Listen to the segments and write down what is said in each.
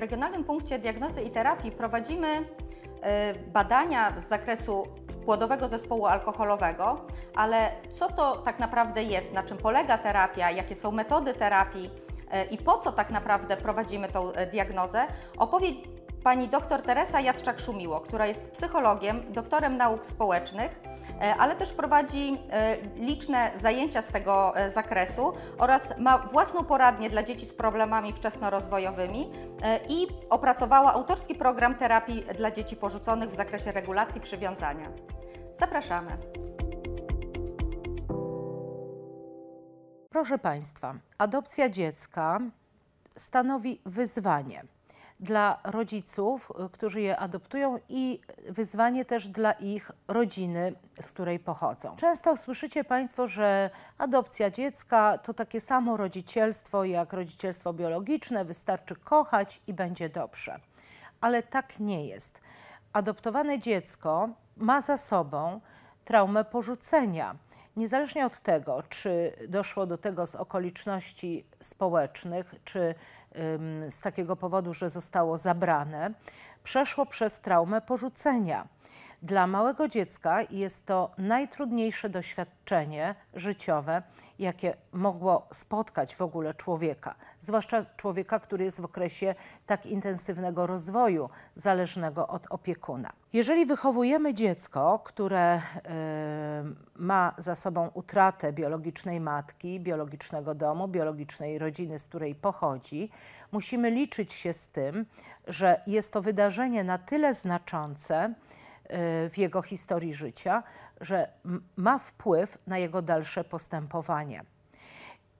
Regionalnym Punkcie Diagnozy i Terapii prowadzimy y, badania z zakresu płodowego zespołu alkoholowego, ale co to tak naprawdę jest, na czym polega terapia, jakie są metody terapii y, i po co tak naprawdę prowadzimy tą y, diagnozę, opowie pani dr Teresa Jadczak-Szumiło, która jest psychologiem, doktorem nauk społecznych, e, ale też prowadzi e, liczne zajęcia z tego e, zakresu oraz ma własną poradnię dla dzieci z problemami wczesnorozwojowymi i opracowała autorski program terapii dla dzieci porzuconych w zakresie regulacji przywiązania. Zapraszamy. Proszę Państwa, adopcja dziecka stanowi wyzwanie dla rodziców, y, którzy je adoptują i wyzwanie też dla ich rodziny, z której pochodzą. Często słyszycie Państwo, że adopcja dziecka to takie samo rodzicielstwo jak rodzicielstwo biologiczne, wystarczy kochać i będzie dobrze. Ale tak nie jest. Adoptowane dziecko ma za sobą traumę porzucenia Niezależnie od tego, czy doszło do tego z okoliczności społecznych, czy z takiego powodu, że zostało zabrane, przeszło przez traumę porzucenia dla małego dziecka jest to najtrudniejsze doświadczenie życiowe, jakie mogło spotkać w ogóle człowieka, zwłaszcza człowieka, który jest w okresie tak intensywnego rozwoju, zależnego od opiekuna. Jeżeli wychowujemy dziecko, które y, ma za sobą utratę biologicznej matki, biologicznego domu, biologicznej rodziny, z której pochodzi, musimy liczyć się z tym, że jest to wydarzenie na tyle znaczące, Y, w jego historii życia, że ma wpływ na jego dalsze postępowanie.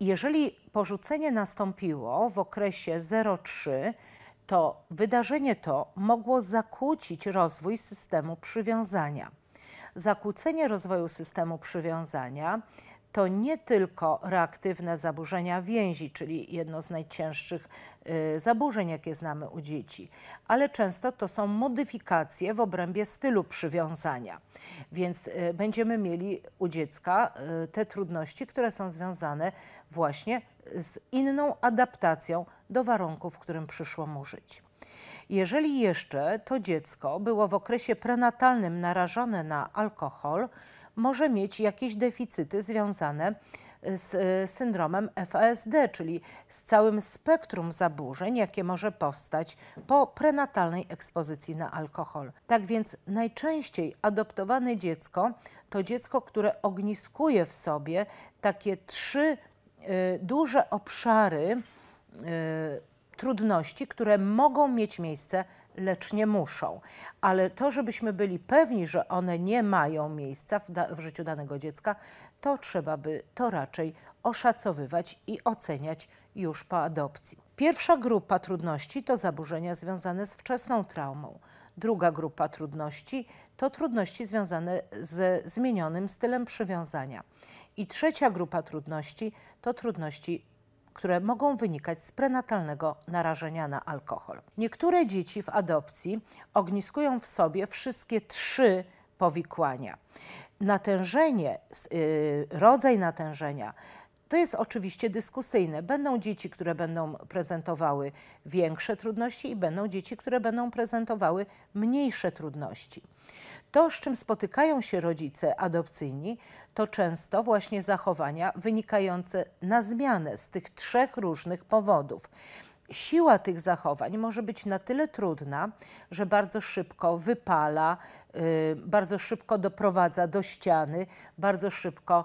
Jeżeli porzucenie nastąpiło w okresie 03, to wydarzenie to mogło zakłócić rozwój systemu przywiązania. Zakłócenie rozwoju systemu przywiązania to nie tylko reaktywne zaburzenia więzi, czyli jedno z najcięższych y, zaburzeń, jakie znamy u dzieci, ale często to są modyfikacje w obrębie stylu przywiązania. Więc y, będziemy mieli u dziecka y, te trudności, które są związane właśnie z inną adaptacją do warunków, w którym przyszło mu żyć. Jeżeli jeszcze to dziecko było w okresie prenatalnym narażone na alkohol, może mieć jakieś deficyty związane y, z y, syndromem FASD, czyli z całym spektrum zaburzeń, jakie może powstać po prenatalnej ekspozycji na alkohol. Tak więc najczęściej adoptowane dziecko to dziecko, które ogniskuje w sobie takie trzy y, duże obszary y, trudności, które mogą mieć miejsce lecz nie muszą. Ale to, żebyśmy byli pewni, że one nie mają miejsca w, w życiu danego dziecka, to trzeba by to raczej oszacowywać i oceniać już po adopcji. Pierwsza grupa trudności to zaburzenia związane z wczesną traumą. Druga grupa trudności to trudności związane ze zmienionym stylem przywiązania. I trzecia grupa trudności to trudności które mogą wynikać z prenatalnego narażenia na alkohol. Niektóre dzieci w adopcji ogniskują w sobie wszystkie trzy powikłania. Natężenie, y, rodzaj natężenia, to jest oczywiście dyskusyjne. Będą dzieci, które będą prezentowały większe trudności i będą dzieci, które będą prezentowały mniejsze trudności. To, z czym spotykają się rodzice adopcyjni, to często właśnie zachowania wynikające na zmianę z tych trzech różnych powodów. Siła tych zachowań może być na tyle trudna, że bardzo szybko wypala, y, bardzo szybko doprowadza do ściany, bardzo szybko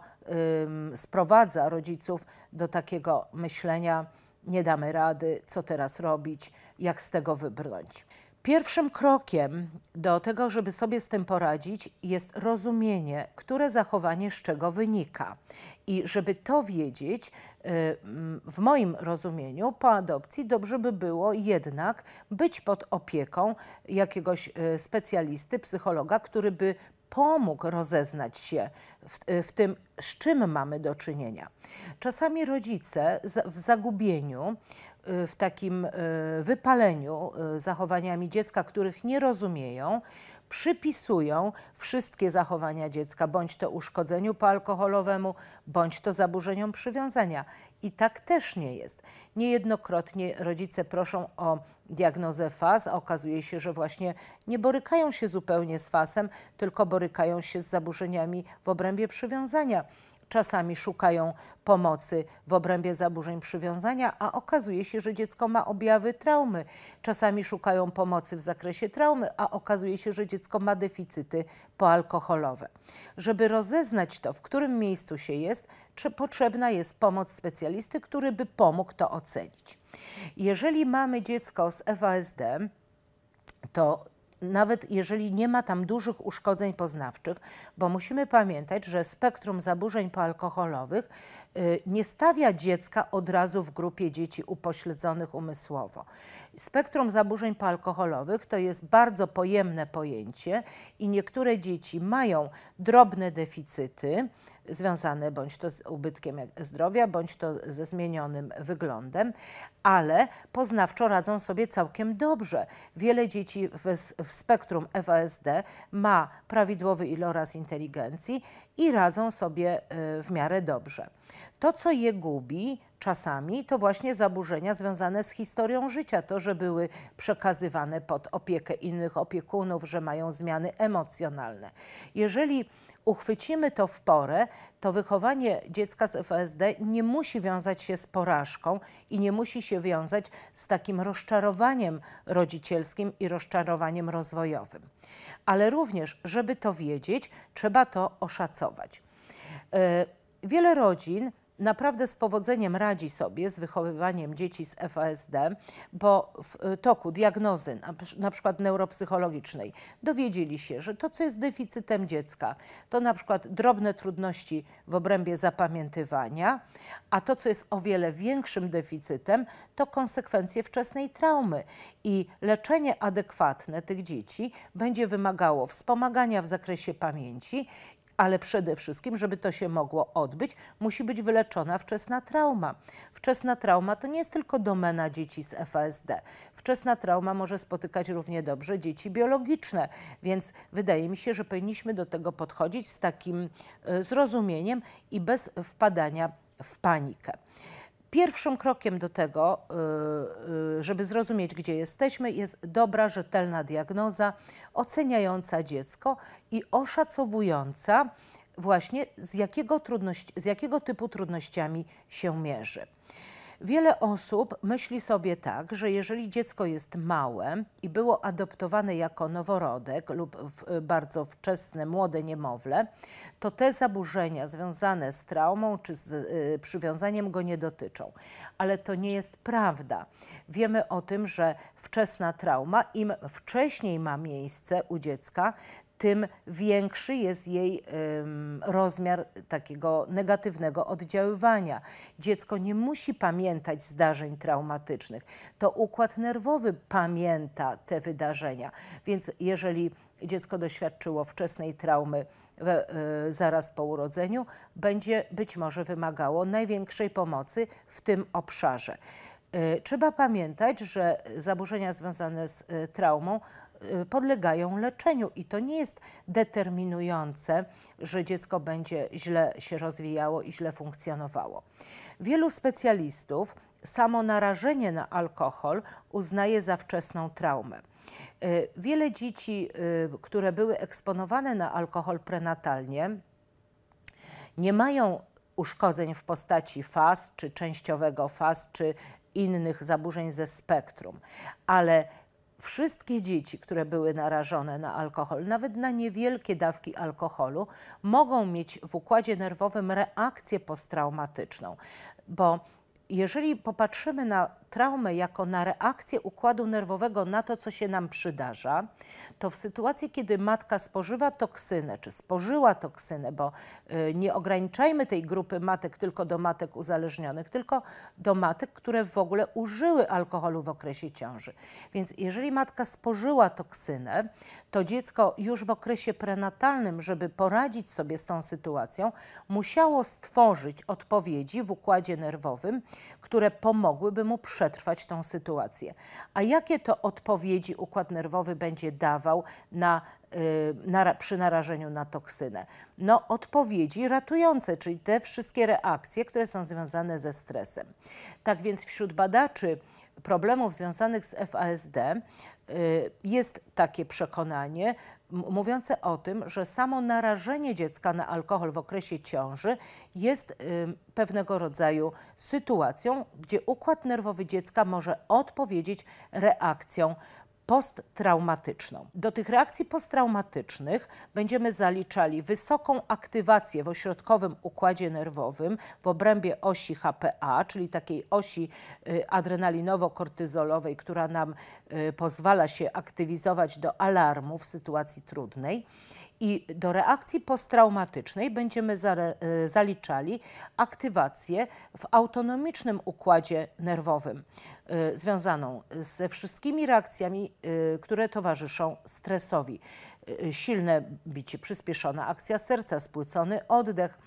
sprowadza rodziców do takiego myślenia: nie damy rady, co teraz robić, jak z tego wybrnąć. Pierwszym krokiem do tego, żeby sobie z tym poradzić, jest rozumienie, które zachowanie z czego wynika. I żeby to wiedzieć, y, w moim rozumieniu, po adopcji dobrze by było jednak być pod opieką jakiegoś y, specjalisty, psychologa, który by pomógł rozeznać się w, y, w, tym, z czym mamy do czynienia. Czasami rodzice w zagubieniu Y, w takim y, wypaleniu y, zachowaniami dziecka, których nie rozumieją, przypisują wszystkie zachowania dziecka, bądź to uszkodzeniu poalkoholowemu, bądź to zaburzeniom przywiązania. I tak też nie jest. Niejednokrotnie rodzice proszą o diagnozę FAS, a okazuje się, że właśnie nie borykają się zupełnie z fasem, tylko borykają się z zaburzeniami w obrębie przywiązania czasami szukają pomocy w obrębie zaburzeń przywiązania, a okazuje się, że dziecko ma objawy traumy. Czasami szukają pomocy w zakresie traumy, a okazuje się, że dziecko ma deficyty poalkoholowe. Żeby rozeznać to, w którym miejscu się jest, czy potrzebna jest pomoc specjalisty, który by pomógł to ocenić. Jeżeli mamy dziecko z FASD, to nawet jeżeli nie ma tam dużych uszkodzeń poznawczych, bo musimy pamiętać, że spektrum zaburzeń poalkoholowych y, nie stawia dziecka od razu w grupie dzieci upośledzonych umysłowo. Spektrum zaburzeń poalkoholowych to jest bardzo pojemne pojęcie i niektóre dzieci mają drobne deficyty, związane bądź to z ubytkiem zdrowia, bądź to ze zmienionym wyglądem, ale poznawczo radzą sobie całkiem dobrze. Wiele dzieci w, w spektrum FASD ma prawidłowy iloraz inteligencji i radzą sobie y, w miarę dobrze. To, co je gubi czasami, to właśnie zaburzenia związane z historią życia, to, że były przekazywane pod opiekę innych opiekunów, że mają zmiany emocjonalne. Jeżeli uchwycimy to w porę, to wychowanie dziecka z FSD nie musi wiązać się z porażką i nie musi się wiązać z takim rozczarowaniem rodzicielskim i rozczarowaniem rozwojowym. Ale również, żeby to wiedzieć, trzeba to oszacować. E, wiele rodzin naprawdę z powodzeniem radzi sobie z wychowywaniem dzieci z FASD, bo w y, toku diagnozy, na przykład neuropsychologicznej, dowiedzieli się, że to, co jest deficytem dziecka, to na przykład drobne trudności w obrębie zapamiętywania, a to, co jest o wiele większym deficytem, to konsekwencje wczesnej traumy. I leczenie adekwatne tych dzieci będzie wymagało wspomagania w zakresie pamięci ale przede wszystkim, żeby to się mogło odbyć, musi być wyleczona wczesna trauma. Wczesna trauma to nie jest tylko domena dzieci z FASD. Wczesna trauma może spotykać równie dobrze dzieci biologiczne, więc wydaje mi się, że powinniśmy do tego podchodzić z takim e, zrozumieniem i bez wpadania w panikę. Pierwszym krokiem do tego, y, y, żeby zrozumieć, gdzie jesteśmy, jest dobra, rzetelna diagnoza oceniająca dziecko i oszacowująca właśnie, z, jakiego z jakiego typu trudnościami się mierzy. Wiele osób myśli sobie tak, że jeżeli dziecko jest małe i było adoptowane jako noworodek lub y, bardzo wczesne młode niemowlę, to te zaburzenia związane z traumą czy z y, przywiązaniem go nie dotyczą. Ale to nie jest prawda. Wiemy o tym, że wczesna trauma, im wcześniej ma miejsce u dziecka, tym większy jest jej rozmiar takiego negatywnego oddziaływania. Dziecko nie musi pamiętać zdarzeń traumatycznych. To układ nerwowy pamięta te wydarzenia. Więc jeżeli dziecko doświadczyło wczesnej traumy e, zaraz po urodzeniu, będzie być może wymagało największej pomocy w tym obszarze. E, trzeba pamiętać, że zaburzenia związane z e, traumą Y, podlegają leczeniu i to nie jest determinujące, że dziecko będzie źle się rozwijało i źle funkcjonowało. Wielu specjalistów samo narażenie na alkohol uznaje za wczesną traumę. Y, wiele dzieci, y, które były eksponowane na alkohol prenatalnie, nie mają uszkodzeń w postaci faz, czy częściowego faz, czy innych zaburzeń ze spektrum, ale wszystkie dzieci, które były narażone na alkohol, nawet na niewielkie dawki alkoholu, mogą mieć w układzie nerwowym reakcję posttraumatyczną, bo jeżeli popatrzymy na traumę jako na reakcję układu nerwowego na to, co się nam przydarza, to w sytuacji, kiedy matka spożywa toksynę, czy spożyła toksynę, bo y, nie ograniczajmy tej grupy matek tylko do matek uzależnionych, tylko do matek, które w ogóle użyły alkoholu w okresie ciąży. Więc jeżeli matka spożyła toksynę, to dziecko już w okresie prenatalnym, żeby poradzić sobie z tą sytuacją, musiało stworzyć odpowiedzi w układzie nerwowym, które pomogłyby mu przyjść przetrwać tą sytuację. A jakie to odpowiedzi układ nerwowy będzie dawał na, y, na, przy narażeniu na toksynę? No, odpowiedzi ratujące, czyli te wszystkie reakcje, które są związane ze stresem. Tak więc wśród badaczy problemów związanych z FASD y, jest takie przekonanie, mówiące o tym, że samo narażenie dziecka na alkohol w okresie ciąży jest pewnego rodzaju sytuacją, gdzie układ nerwowy dziecka może odpowiedzieć reakcją posttraumatyczną. Do tych reakcji posttraumatycznych będziemy zaliczali wysoką aktywację w ośrodkowym układzie nerwowym w obrębie osi HPA, czyli takiej osi y, adrenalinowo-kortyzolowej, która nam y, pozwala się aktywizować do alarmu w sytuacji trudnej. I do reakcji posttraumatycznej będziemy e, zaliczali aktywację w autonomicznym układzie nerwowym, e, związaną ze wszystkimi reakcjami, e, które towarzyszą stresowi. Silne bicie, przyspieszona akcja serca, spłycony oddech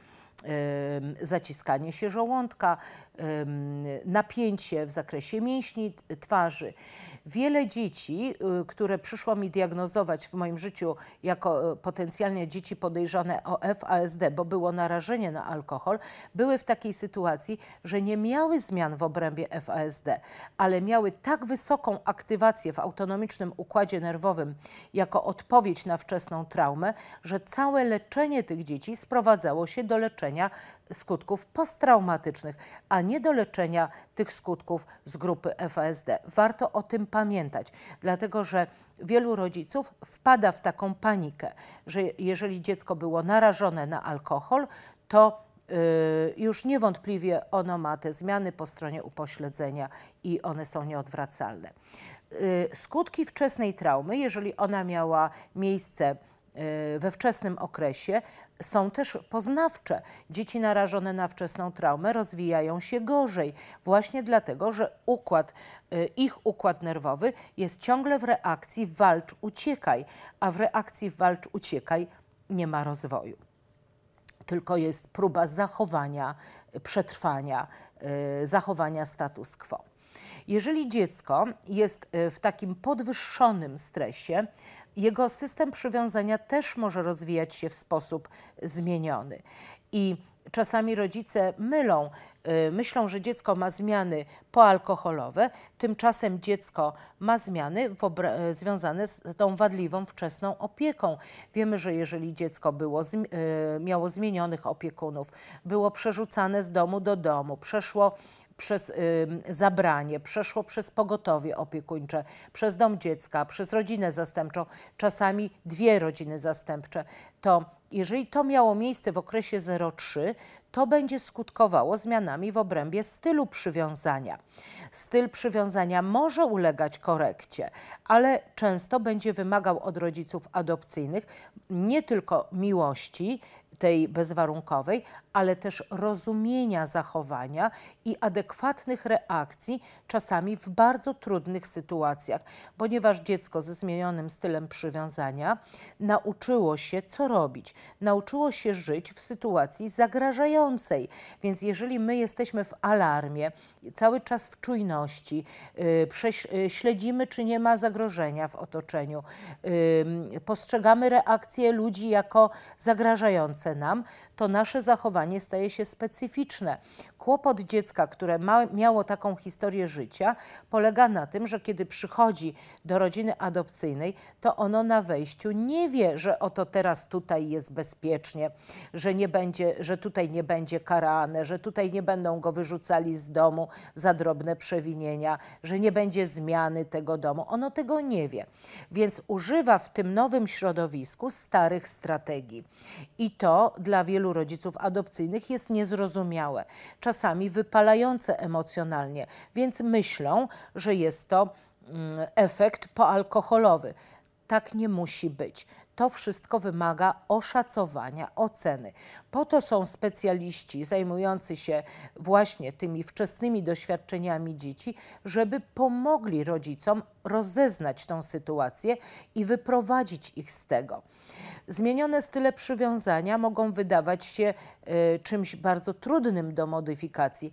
zaciskanie się żołądka, napięcie w zakresie mięśni twarzy. Wiele dzieci, y, które przyszło mi diagnozować w moim życiu jako e, potencjalnie dzieci podejrzane o FASD, bo było narażenie na alkohol, były w takiej sytuacji, że nie miały zmian w obrębie FASD, ale miały tak wysoką aktywację w autonomicznym układzie nerwowym jako odpowiedź na wczesną traumę, że całe leczenie tych dzieci sprowadzało się do leczenia leczenia skutków posttraumatycznych, a nie do leczenia tych skutków z grupy FASD. Warto o tym pamiętać, dlatego że wielu rodziców wpada w taką panikę, że jeżeli dziecko było narażone na alkohol, to y, już niewątpliwie ono ma te zmiany po stronie upośledzenia i one są nieodwracalne. Y, skutki wczesnej traumy, jeżeli ona miała miejsce y, we wczesnym okresie, są też poznawcze. Dzieci narażone na wczesną traumę rozwijają się gorzej, właśnie dlatego, że układ, y, ich układ nerwowy jest ciągle w reakcji walcz, uciekaj, a w reakcji walcz, uciekaj nie ma rozwoju. Tylko jest próba zachowania, przetrwania, y, zachowania status quo. Jeżeli dziecko jest y, w takim podwyższonym stresie, jego system przywiązania też może rozwijać się w sposób zmieniony. I czasami rodzice mylą, y, myślą, że dziecko ma zmiany poalkoholowe, tymczasem dziecko ma zmiany y, związane z tą wadliwą wczesną opieką. Wiemy, że jeżeli dziecko było, y, miało zmienionych opiekunów, było przerzucane z domu do domu, przeszło przez zabranie, przeszło przez pogotowie opiekuńcze, przez dom dziecka, przez rodzinę zastępczą, czasami dwie rodziny zastępcze, to jeżeli to miało miejsce w okresie 03, to będzie skutkowało zmianami w obrębie stylu przywiązania. Styl przywiązania może ulegać korekcie, ale często będzie wymagał od rodziców adopcyjnych nie tylko miłości, tej bezwarunkowej, ale też rozumienia zachowania i adekwatnych reakcji, czasami w bardzo trudnych sytuacjach, ponieważ dziecko ze zmienionym stylem przywiązania nauczyło się, co robić, nauczyło się żyć w sytuacji zagrażającej. Więc jeżeli my jesteśmy w alarmie, cały czas w czujności, yy, śledzimy, czy nie ma zagrożenia w otoczeniu, yy, postrzegamy reakcje ludzi jako zagrażające, nam, to nasze zachowanie staje się specyficzne. Kłopot dziecka, które ma, miało taką historię życia, polega na tym, że kiedy przychodzi do rodziny adopcyjnej, to ono na wejściu nie wie, że oto teraz tutaj jest bezpiecznie, że, nie będzie, że tutaj nie będzie karane, że tutaj nie będą go wyrzucali z domu za drobne przewinienia, że nie będzie zmiany tego domu. Ono tego nie wie. Więc używa w tym nowym środowisku starych strategii. I to dla wielu rodziców adopcyjnych jest niezrozumiałe. Czasami czasami wypalające emocjonalnie, więc myślą, że jest to mm, efekt poalkoholowy. Tak nie musi być. To wszystko wymaga oszacowania, oceny. Po to są specjaliści zajmujący się właśnie tymi wczesnymi doświadczeniami dzieci, żeby pomogli rodzicom rozeznać tą sytuację i wyprowadzić ich z tego. Zmienione style przywiązania mogą wydawać się y, czymś bardzo trudnym do modyfikacji.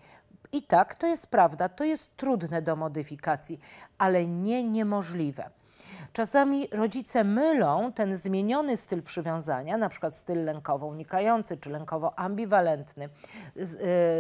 I tak, to jest prawda, to jest trudne do modyfikacji, ale nie niemożliwe. Czasami rodzice mylą ten zmieniony styl przywiązania, na przykład styl lękowo unikający czy lękowo ambiwalentny, z,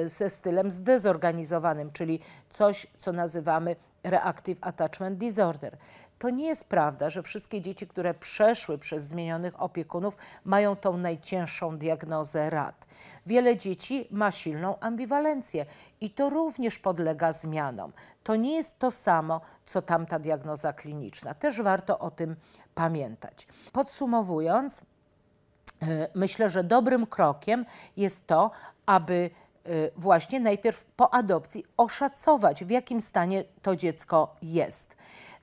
y, ze stylem zdezorganizowanym, czyli coś, co nazywamy reactive attachment disorder. To nie jest prawda, że wszystkie dzieci, które przeszły przez zmienionych opiekunów, mają tą najcięższą diagnozę rad. Wiele dzieci ma silną ambiwalencję i to również podlega zmianom. To nie jest to samo, co tamta diagnoza kliniczna. Też warto o tym pamiętać. Podsumowując, e, myślę, że dobrym krokiem jest to, aby e, właśnie najpierw po adopcji oszacować, w jakim stanie to dziecko jest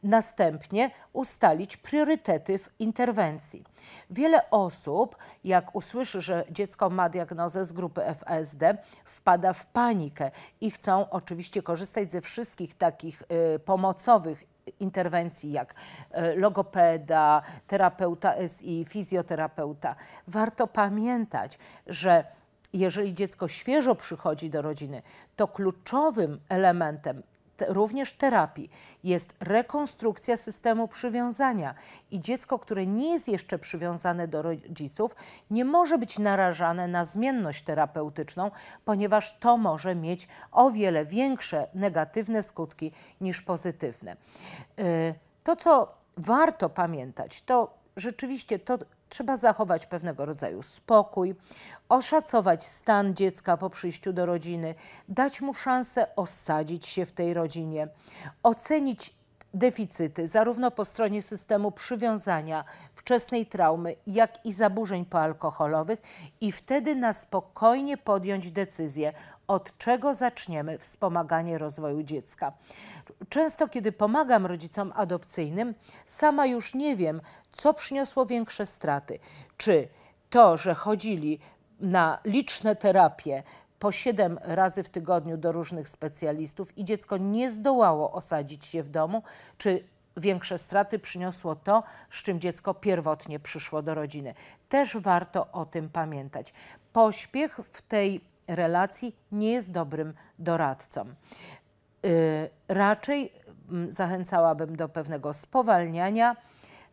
następnie ustalić priorytety w interwencji. Wiele osób, jak usłyszy, że dziecko ma diagnozę z grupy FSD, wpada w panikę i chcą oczywiście korzystać ze wszystkich takich y, pomocowych interwencji jak y, logopeda, terapeuta SI, fizjoterapeuta. Warto pamiętać, że jeżeli dziecko świeżo przychodzi do rodziny, to kluczowym elementem również terapii jest rekonstrukcja systemu przywiązania i dziecko, które nie jest jeszcze przywiązane do rodziców, nie może być narażane na zmienność terapeutyczną, ponieważ to może mieć o wiele większe negatywne skutki niż pozytywne. Y, to, co warto pamiętać, to rzeczywiście to trzeba zachować pewnego rodzaju spokój, oszacować stan dziecka po przyjściu do rodziny, dać mu szansę osadzić się w tej rodzinie, ocenić deficyty zarówno po stronie systemu przywiązania, wczesnej traumy, jak i zaburzeń poalkoholowych i wtedy na spokojnie podjąć decyzję, od czego zaczniemy wspomaganie rozwoju dziecka. Często, kiedy pomagam rodzicom adopcyjnym, sama już nie wiem, co przyniosło większe straty. Czy to, że chodzili na liczne terapie po siedem razy w tygodniu do różnych specjalistów i dziecko nie zdołało osadzić się w domu, czy większe straty przyniosło to, z czym dziecko pierwotnie przyszło do rodziny. Też warto o tym pamiętać. Pośpiech w tej relacji nie jest dobrym doradcą. Y, raczej mm, zachęcałabym do pewnego spowalniania,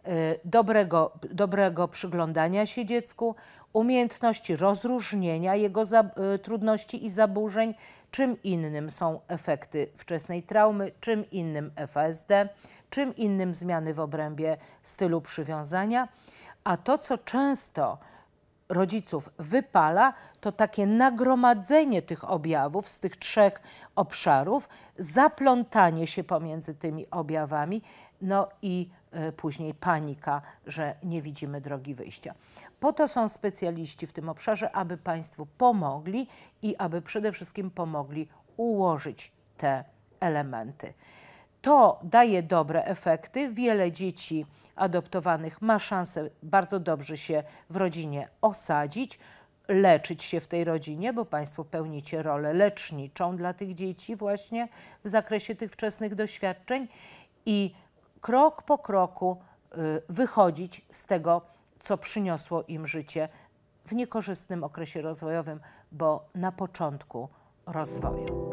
y, dobrego, dobrego przyglądania się dziecku, umiejętności rozróżnienia jego y, trudności i zaburzeń, czym innym są efekty wczesnej traumy, czym innym FSD, czym innym zmiany w obrębie stylu przywiązania. A to, co często rodziców wypala, to takie nagromadzenie tych objawów z tych trzech obszarów, zaplątanie się pomiędzy tymi objawami, no i e, później panika, że nie widzimy drogi wyjścia. Po to są specjaliści w tym obszarze, aby Państwu pomogli i aby przede wszystkim pomogli ułożyć te elementy. To daje dobre efekty. Wiele dzieci adoptowanych ma szansę bardzo dobrze się w rodzinie osadzić, leczyć się w tej rodzinie, bo Państwo pełnicie rolę leczniczą dla tych dzieci właśnie w zakresie tych wczesnych doświadczeń i krok po kroku y, wychodzić z tego, co przyniosło im życie w niekorzystnym okresie rozwojowym, bo na początku rozwoju.